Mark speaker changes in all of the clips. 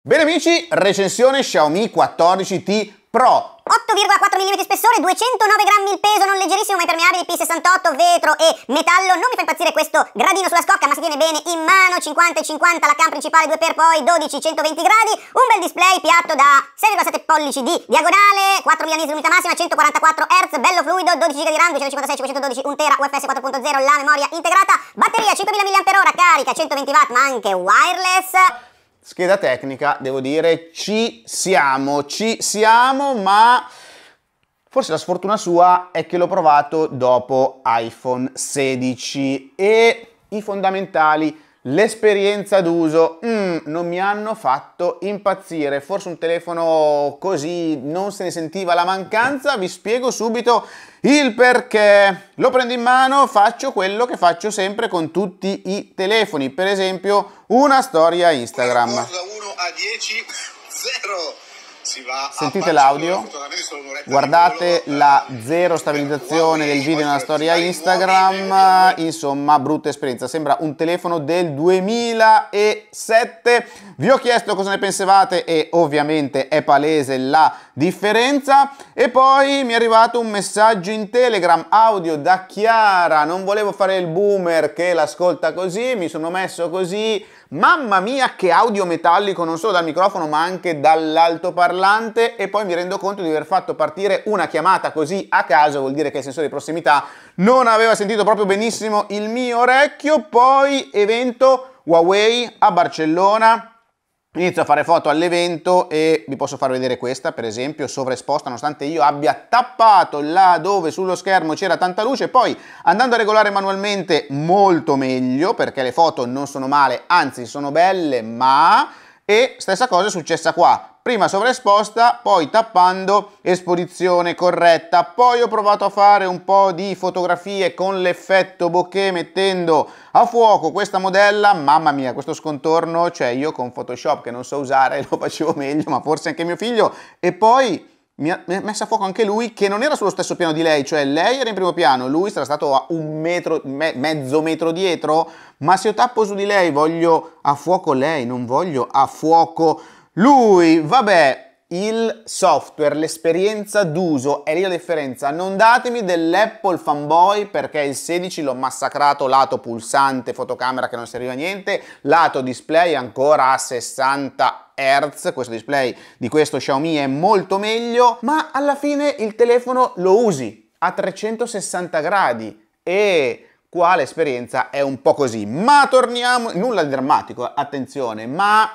Speaker 1: Bene amici, recensione Xiaomi 14T Pro 8,4 mm di spessore, 209 grammi il peso, non leggerissimo ma impermeabile, P68, vetro e metallo. Non mi fa impazzire questo gradino sulla scocca, ma si tiene bene in mano, 50 e 50, la cam principale 2x, poi 12, 120 gradi, un bel display piatto da 6,7 pollici di diagonale, 4 milioni di unità massima, 144 Hz, bello fluido, 12 GB di RAM, 256, 512, 1 tera, UFS 4.0, la memoria integrata, batteria 5000 mAh, carica 120 W, ma anche wireless. Scheda tecnica, devo dire, ci siamo, ci siamo, ma... Forse la sfortuna sua è che l'ho provato dopo iPhone 16 e i fondamentali L'esperienza d'uso mm, non mi hanno fatto impazzire, forse un telefono così non se ne sentiva la mancanza, vi spiego subito il perché. Lo prendo in mano, faccio quello che faccio sempre con tutti i telefoni, per esempio una storia Instagram. 10, 0. Sentite l'audio, guardate la eh, zero stabilizzazione del video nella storia Instagram, insomma brutta esperienza, sembra un telefono del 2007. Vi ho chiesto cosa ne pensavate e ovviamente è palese la differenza e poi mi è arrivato un messaggio in Telegram audio da Chiara, non volevo fare il boomer che l'ascolta così, mi sono messo così Mamma mia che audio metallico non solo dal microfono ma anche dall'altoparlante e poi mi rendo conto di aver fatto partire una chiamata così a caso, vuol dire che il sensore di prossimità non aveva sentito proprio benissimo il mio orecchio, poi evento Huawei a Barcellona, Inizio a fare foto all'evento e vi posso far vedere questa, per esempio, sovraesposta, nonostante io abbia tappato là dove sullo schermo c'era tanta luce, poi andando a regolare manualmente molto meglio, perché le foto non sono male, anzi sono belle, ma e stessa cosa è successa qua prima sovraesposta, poi tappando esposizione corretta. Poi ho provato a fare un po' di fotografie con l'effetto bokeh mettendo a fuoco questa modella. Mamma mia, questo scontorno, cioè io con Photoshop che non so usare lo facevo meglio, ma forse anche mio figlio. E poi mi ha messo a fuoco anche lui che non era sullo stesso piano di lei, cioè lei era in primo piano, lui sarà stato a un metro, me, mezzo metro dietro, ma se io tappo su di lei voglio a fuoco lei, non voglio a fuoco lui, vabbè, il software, l'esperienza d'uso è lì la differenza. Non datemi dell'Apple fanboy perché il 16 l'ho massacrato lato pulsante fotocamera che non serviva a niente, lato display ancora a 60 Hertz, questo display di questo Xiaomi è molto meglio, ma alla fine il telefono lo usi a 360 gradi e qua l'esperienza è un po' così. Ma torniamo, nulla di drammatico, attenzione, ma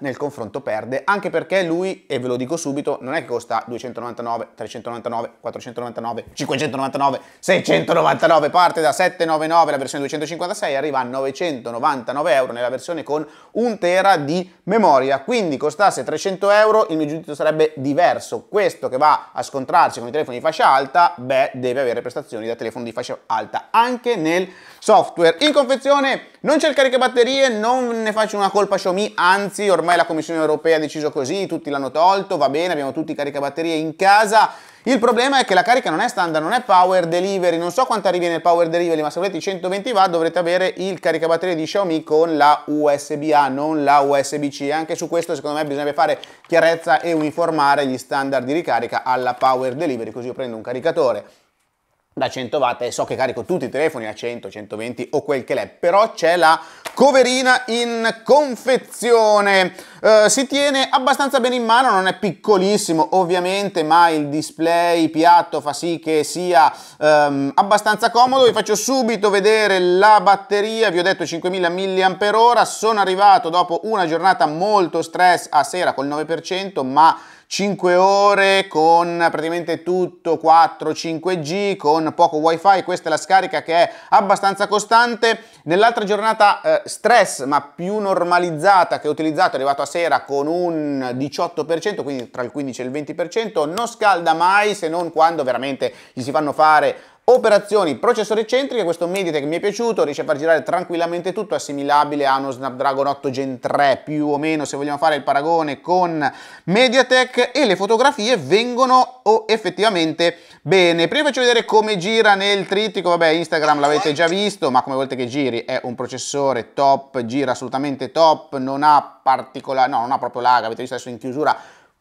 Speaker 1: nel confronto perde, anche perché lui, e ve lo dico subito, non è che costa 299, 399, 499, 599, 699, parte da 799 la versione 256, arriva a 999 euro nella versione con un tera di memoria, quindi costasse 300 euro il mio giudizio sarebbe diverso, questo che va a scontrarsi con i telefoni di fascia alta, beh, deve avere prestazioni da telefono di fascia alta, anche nel software. In confezione non c'è il caricabatterie, non ne faccio una colpa Xiaomi, anzi ormai la Commissione Europea ha deciso così, tutti l'hanno tolto, va bene, abbiamo tutti i caricabatterie in casa. Il problema è che la carica non è standard, non è power delivery, non so quanto arrivi nel power delivery, ma se volete 120 W dovrete avere il caricabatterie di Xiaomi con la USB-A, non la USB-C. Anche su questo secondo me bisognerebbe fare chiarezza e uniformare gli standard di ricarica alla power delivery, così io prendo un caricatore da 100 watt e so che carico tutti i telefoni a 100, 120 o quel che l'è, però c'è la coverina in confezione. Eh, si tiene abbastanza bene in mano, non è piccolissimo ovviamente, ma il display piatto fa sì che sia ehm, abbastanza comodo. Vi faccio subito vedere la batteria, vi ho detto 5000 mAh, sono arrivato dopo una giornata molto stress a sera col 9%, ma 5 ore con praticamente tutto 4-5G con poco wifi, questa è la scarica che è abbastanza costante. Nell'altra giornata eh, stress ma più normalizzata che ho utilizzato è arrivato a sera con un 18%, quindi tra il 15 e il 20%, non scalda mai se non quando veramente gli si fanno fare Operazioni processore centriche, questo Mediatek mi è piaciuto, riesce a far girare tranquillamente tutto, assimilabile a uno Snapdragon 8 Gen 3 più o meno se vogliamo fare il paragone con Mediatek e le fotografie vengono oh, effettivamente bene. Prima faccio vedere come gira nel trittico, vabbè Instagram l'avete già visto ma come volete che giri è un processore top, gira assolutamente top, non ha particolare, no non ha proprio lag, avete visto adesso in chiusura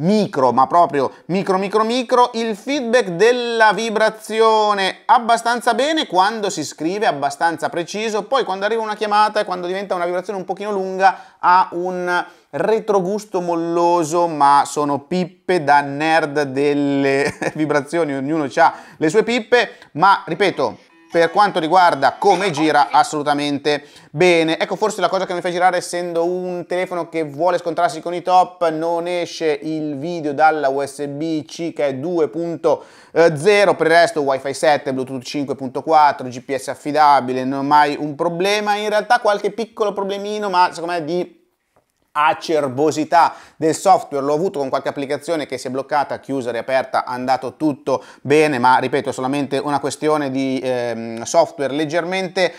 Speaker 1: micro, ma proprio micro, micro, micro, il feedback della vibrazione abbastanza bene quando si scrive, abbastanza preciso, poi quando arriva una chiamata e quando diventa una vibrazione un pochino lunga ha un retrogusto molloso, ma sono pippe da nerd delle vibrazioni, ognuno ha le sue pippe, ma ripeto, per quanto riguarda come gira assolutamente bene ecco forse la cosa che mi fa girare essendo un telefono che vuole scontrarsi con i top non esce il video dalla USB C che è 2.0 per il resto wifi 7 bluetooth 5.4 gps affidabile non ho mai un problema in realtà qualche piccolo problemino ma secondo me di acerbosità del software l'ho avuto con qualche applicazione che si è bloccata, chiusa, riaperta, è andato tutto bene, ma ripeto, solamente una questione di ehm, software leggermente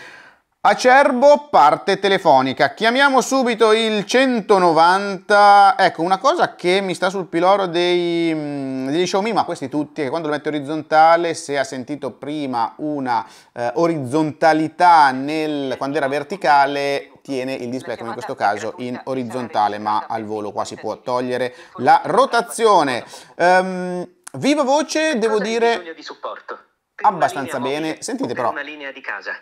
Speaker 1: Acerbo, parte telefonica. Chiamiamo subito il 190. Ecco, una cosa che mi sta sul piloro dei, mm, degli Xiaomi, ma questi tutti, che quando lo mette orizzontale, se ha sentito prima una eh, orizzontalità nel, quando era verticale, tiene il display, come in questo caso, in orizzontale, ma al volo qua si può togliere la rotazione. Um, viva voce, devo dire... Di supporto abbastanza bene. Mobile, Sentite però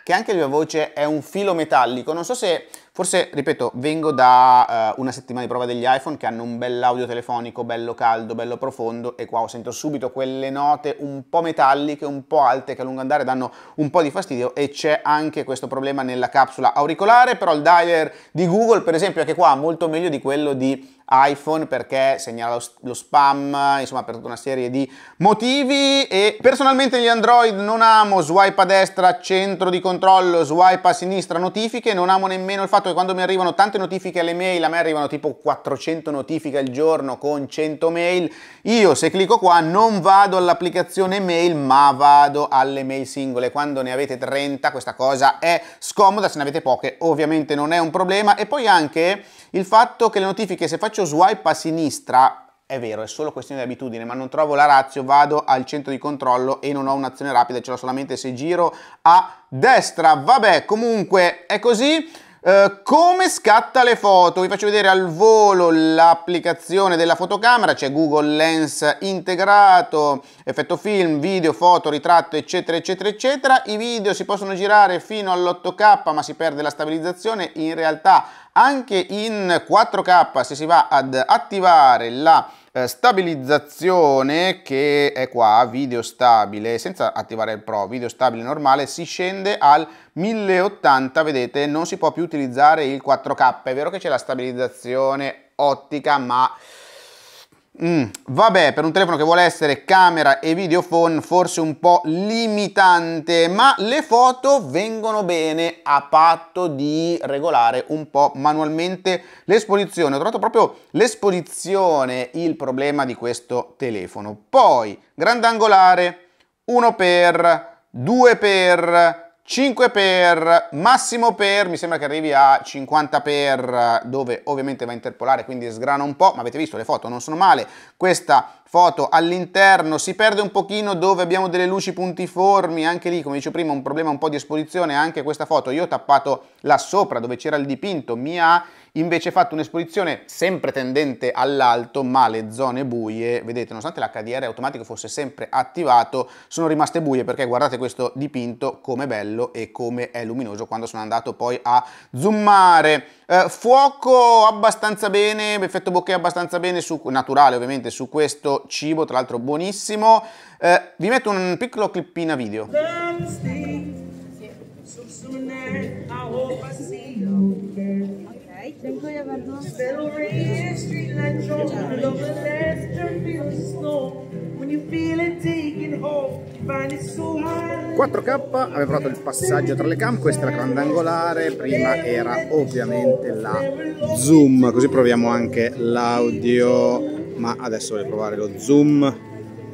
Speaker 1: che anche la mia voce è un filo metallico. Non so se, forse, ripeto, vengo da uh, una settimana di prova degli iPhone che hanno un bell'audio telefonico, bello caldo, bello profondo e qua sento subito quelle note un po' metalliche, un po' alte che a lungo andare danno un po' di fastidio e c'è anche questo problema nella capsula auricolare, però il dialer di Google per esempio anche qua molto meglio di quello di iPhone perché segnala lo spam, insomma per tutta una serie di motivi e personalmente gli Android non amo swipe a destra, centro di controllo, swipe a sinistra, notifiche, non amo nemmeno il fatto che quando mi arrivano tante notifiche alle mail, a me arrivano tipo 400 notifiche al giorno con 100 mail, io se clicco qua non vado all'applicazione mail ma vado alle mail singole, quando ne avete 30 questa cosa è scomoda, se ne avete poche ovviamente non è un problema e poi anche il fatto che le notifiche se faccio faccio swipe a sinistra, è vero, è solo questione di abitudine, ma non trovo la razio, vado al centro di controllo e non ho un'azione rapida, ce l'ho solamente se giro a destra. Vabbè, comunque è così. Uh, come scatta le foto? Vi faccio vedere al volo l'applicazione della fotocamera, c'è Google Lens integrato, effetto film, video, foto, ritratto, eccetera, eccetera, eccetera. I video si possono girare fino all'8K, ma si perde la stabilizzazione. In realtà anche in 4K se si va ad attivare la eh, stabilizzazione che è qua video stabile senza attivare il pro video stabile normale si scende al 1080 vedete non si può più utilizzare il 4k è vero che c'è la stabilizzazione ottica ma Mm, vabbè, per un telefono che vuole essere camera e videophone forse un po' limitante, ma le foto vengono bene a patto di regolare un po' manualmente l'esposizione. Ho trovato proprio l'esposizione il problema di questo telefono. Poi, grandangolare, 1x, 2x, 5 per massimo per, mi sembra che arrivi a 50 per, dove ovviamente va a interpolare, quindi sgrana un po', ma avete visto le foto non sono male, questa foto all'interno si perde un pochino dove abbiamo delle luci puntiformi, anche lì come dicevo prima un problema un po' di esposizione, anche questa foto io ho tappato là sopra dove c'era il dipinto, mi ha invece fatto un'esposizione sempre tendente all'alto, ma le zone buie, vedete, nonostante l'HDR automatico fosse sempre attivato, sono rimaste buie perché guardate questo dipinto come bello e come è luminoso quando sono andato poi a zoomare. Eh, fuoco abbastanza bene, effetto bokeh abbastanza bene, su, naturale ovviamente, su questo cibo, tra l'altro buonissimo. Eh, vi metto un piccolo clippina video. Dziękuję bardzo. Still 4K aveva provato il passaggio tra le cam, questa è la grandangolare, prima era ovviamente la zoom, così proviamo anche l'audio, ma adesso voglio provare lo zoom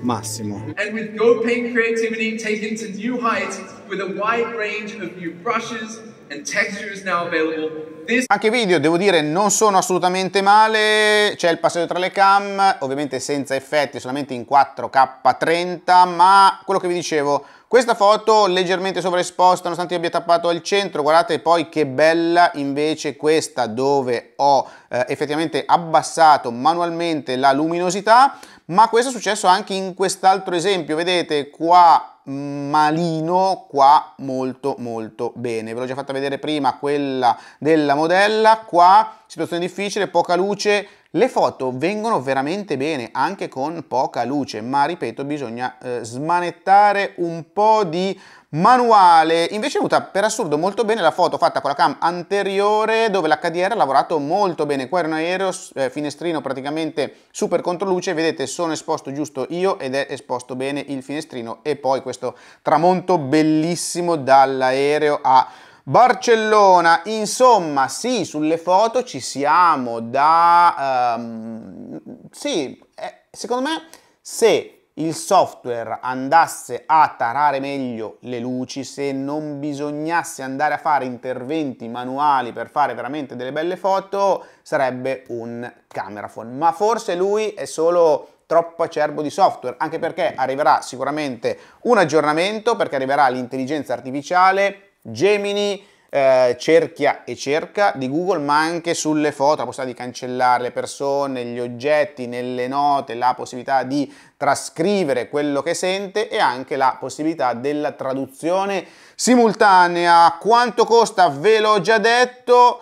Speaker 1: massimo. And with GoPaint creativity taken to new heights with a wide range of new brushes and textures now available anche i video, devo dire, non sono assolutamente male, c'è il passaggio tra le cam, ovviamente senza effetti, solamente in 4K30, ma quello che vi dicevo, questa foto leggermente sovraesposta, nonostante io abbia tappato al centro, guardate poi che bella invece questa dove ho eh, effettivamente abbassato manualmente la luminosità, ma questo è successo anche in quest'altro esempio, vedete qua malino, qua molto molto bene. Ve l'ho già fatta vedere prima quella della modella, qua situazione difficile, poca luce, le foto vengono veramente bene anche con poca luce, ma ripeto bisogna eh, smanettare un po' di manuale. Invece è venuta per assurdo molto bene la foto fatta con la cam anteriore dove l'HDR ha lavorato molto bene. Qua era un aereo eh, finestrino praticamente super controluce, vedete sono esposto giusto io ed è esposto bene il finestrino e poi questo tramonto bellissimo dall'aereo a Barcellona, insomma, sì, sulle foto ci siamo da... Um, sì, eh, secondo me se il software andasse a tarare meglio le luci, se non bisognasse andare a fare interventi manuali per fare veramente delle belle foto, sarebbe un camera phone. Ma forse lui è solo troppo acerbo di software, anche perché arriverà sicuramente un aggiornamento, perché arriverà l'intelligenza artificiale Gemini eh, cerchia e cerca di Google, ma anche sulle foto, la possibilità di cancellare le persone, gli oggetti, nelle note, la possibilità di trascrivere quello che sente e anche la possibilità della traduzione simultanea. Quanto costa? Ve l'ho già detto.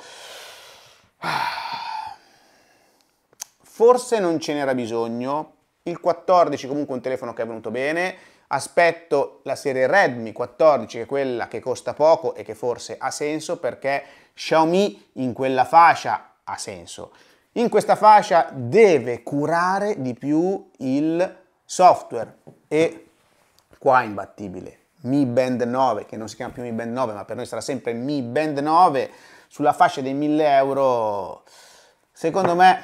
Speaker 1: Ah. Forse non ce n'era bisogno. Il 14 comunque è un telefono che è venuto bene Aspetto la serie Redmi 14, che è quella che costa poco e che forse ha senso perché Xiaomi in quella fascia ha senso. In questa fascia deve curare di più il software e qua è imbattibile. Mi Band 9, che non si chiama più Mi Band 9, ma per noi sarà sempre Mi Band 9, sulla fascia dei 1000 euro, secondo me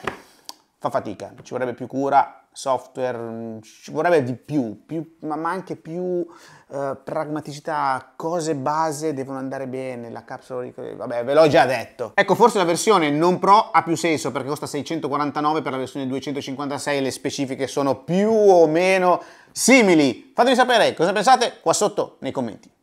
Speaker 1: fa fatica, ci vorrebbe più cura software, mm, ci vorrebbe di più, più ma anche più eh, pragmaticità, cose base devono andare bene, la capsula, vabbè ve l'ho già detto. Ecco, forse la versione non pro ha più senso perché costa 649 per la versione 256 le specifiche sono più o meno simili. Fatemi sapere cosa pensate qua sotto nei commenti.